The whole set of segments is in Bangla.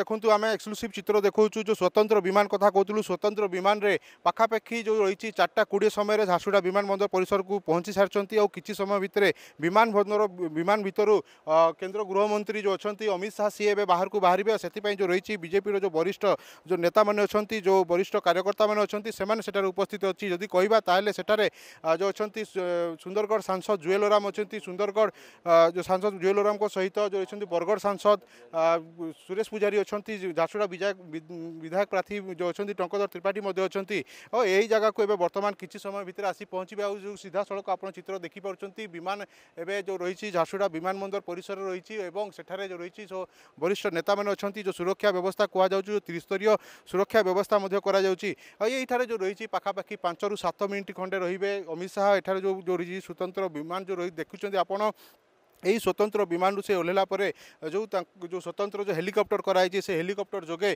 দেখুন আমি এক্সক্লুসিভ চিত্র দেখছু যে স্বতন্ত্র বিমান কথা কুলু স্বতন্ত্র বিমানের পাখাপাখি যে রয়েছে চারটা কোড়ি সময় ঝারসুডা বিমানবন্দর পরিসরক পৌঁছি সারি কিছু সময় ভিতরে বিমান বন্দর বিমান ভিতর কেন্দ্র গৃহমন্ত্রী যে অনেক অমিত শাহ সি এবার বাহার বাহারে সেপাই যে রয়েছে বিজেপির যে বরিষ্ঠ যে নেতা মানে অনেক বরিষ্ঠ কার্যকর্তা মানে অনেক সে সেটার উপস্থিত অদি যদি তাহলে সেটার যে অনেক সুন্দরগড় সাংসদ জুয়েল ওরাম অনেক সুন্দরগড় সাংসদ জুয়েল ওরাম সহ যে রয়েছেন বরগড় সাংসদ সুরেশ পূজা ଅଧିକାରୀ ଅଛନ୍ତି ଝାରସୁଗୁଡ଼ା ବିଧାୟକ ପ୍ରାର୍ଥୀ ଯେଉଁ ଅଛନ୍ତି ଟଙ୍କଧର ତ୍ରିପାଠୀ ମଧ୍ୟ ଅଛନ୍ତି ଓ ଏହି ଜାଗାକୁ ଏବେ ବର୍ତ୍ତମାନ କିଛି ସମୟ ଭିତରେ ଆସି ପହଞ୍ଚିବେ ଆଉ ଯେଉଁ ସିଧାସଳଖ ଆପଣ ଚିତ୍ର ଦେଖିପାରୁଛନ୍ତି ବିମାନ ଏବେ ଯେଉଁ ରହିଛି ଝାରସୁଗୁଡ଼ା ବିମାନ ବନ୍ଦର ପରିସରରେ ରହିଛି ଏବଂ ସେଠାରେ ଯେଉଁ ରହିଛି ବରିଷ୍ଠ ନେତାମାନେ ଅଛନ୍ତି ଯେଉଁ ସୁରକ୍ଷା ବ୍ୟବସ୍ଥା କୁହାଯାଉଛି ଯେଉଁ ତ୍ରିସ୍ତରୀୟ ସୁରକ୍ଷା ବ୍ୟବସ୍ଥା ମଧ୍ୟ କରାଯାଉଛି ଆଉ ଏଇଠାରେ ଯେଉଁ ରହିଛି ପାଖାପାଖି ପାଞ୍ଚରୁ ସାତ ମିନିଟ୍ ଖଣ୍ଡେ ରହିବେ ଅମିତ ଶାହା ଏଠାରେ ଯେଉଁ ଯେଉଁ ରହିଛି ସ୍ୱତନ୍ତ୍ର ବିମାନ ଯେଉଁ ରହି ଦେଖୁଛନ୍ତି ଆପଣ यही स्वतंत्र विमानु से ओह्लला जो जो स्वतंत्र जो हेलिकप्टर कराई से हेलिकप्टर जोगे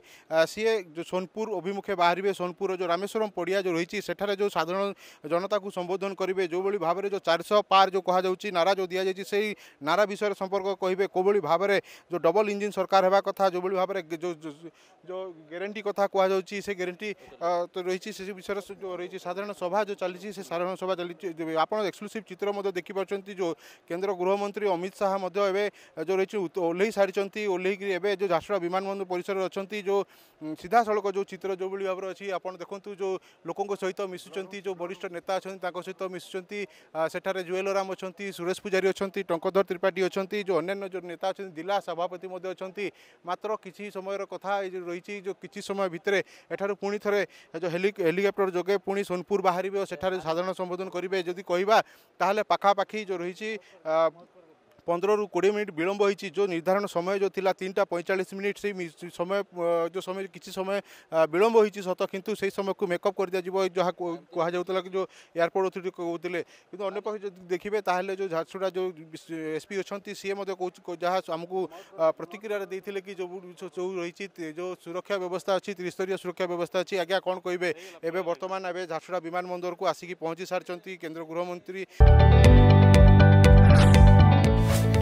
सी जो सोनपुर अभिमुखे बाहर सोनपुर जो रामेश्वरम पड़िया जो रही सेठे जो साधारण जनता को संबोधन करेंगे जो भाई भाव में जो चार शह पार जो कहूँ नारा जो दि जाए नारा विषय संपर्क कहे कौली भाव में जो डबल इंजिन सरकार होगा कथ जो भाव में जो जो ग्यारंटी कथ कह से ग्यारंटी तो रही विषय जो रही साधारण सभा जो चली साधारण सभा चली आप एक्सक्लूसीव चित्र देखिपुट जो केन्द्र गृहमंत्री অমিত ଶାହା ମଧ୍ୟ ଏବେ ଯେଉଁ ରହିଛି ଓହ୍ଲେଇ ସାରିଛନ୍ତି ଓହ୍ଲେଇକି ଏବେ ଯେଉଁ ଝାରସୁଗୁଡ଼ା ବିମାନ ବନ୍ଦର ପରିସରରେ ଅଛନ୍ତି ଯେଉଁ ସିଧାସଳଖ ଯେଉଁ ଚିତ୍ର ଯେଉଁଭଳି ଭାବରେ ଅଛି ଆପଣ ଦେଖନ୍ତୁ ଯେଉଁ ଲୋକଙ୍କ ସହିତ ମିଶୁଛନ୍ତି ଯେଉଁ ବରିଷ୍ଠ ନେତା ଅଛନ୍ତି ତାଙ୍କ ସହିତ ମିଶୁଛନ୍ତି ସେଠାରେ ଜୁଏଲରାମ ଅଛନ୍ତି ସୁରେଶ ପୂଜାରୀ ଅଛନ୍ତି ଟଙ୍କଧର ତ୍ରିପାଠୀ ଅଛନ୍ତି ଯେଉଁ ଅନ୍ୟାନ୍ୟ ଯେଉଁ ନେତା ଅଛନ୍ତି ଜିଲ୍ଲା ସଭାପତି ମଧ୍ୟ ଅଛନ୍ତି ମାତ୍ର କିଛି ସମୟର କଥା ଏ ଯେଉଁ ରହିଛି ଯେଉଁ କିଛି ସମୟ ଭିତରେ ଏଠାରୁ ପୁଣି ଥରେ ଯେଉଁ ହେଲି ହେଲିକପ୍ଟର ଯୋଗେ ପୁଣି ସୋନପୁର ବାହାରିବେ ଓ ସେଠାରେ ସାଧାରଣ ସମ୍ବୋଧନ କରିବେ ଯଦି କହିବା ତାହେଲେ ପାଖାପାଖି ଯେଉଁ ରହିଛି পনেরু কোড়িয়ে মিনিট বিলম্ব হয়েছি যে নির্ধারণ সময় যে লা তিনটা পঁয়তাল্লিশ মিনিট সেই সময় যে সময় কিছু সময় বিলম্ব হয়েছি সত কিন্তু সেই সময়কে মেকঅপ করে দিয়া যা কুহযাওয়া যে এয়ারপোর্ট অথরিটি কৌলে কিন্তু অন্য পক্ষে যদি দেখবে তাহলে যে ঝারসুগুড়া যে এসপি অনেক সি যা আমি প্রতিক্রিয়া দিয়ে কি যে রয়েছে যে সুরক্ষা ব্যবস্থা অনেক ত্রিস্তরীয় সুরক্ষা ব্যবস্থা অনেক আজ্ঞা কম কহবে এবে বর্তমান এবে ঝারসুগুড়া বিমান বন্দরক আসিকি পৌঁছি সারি কেন্দ্র গৃহমন্ত্রী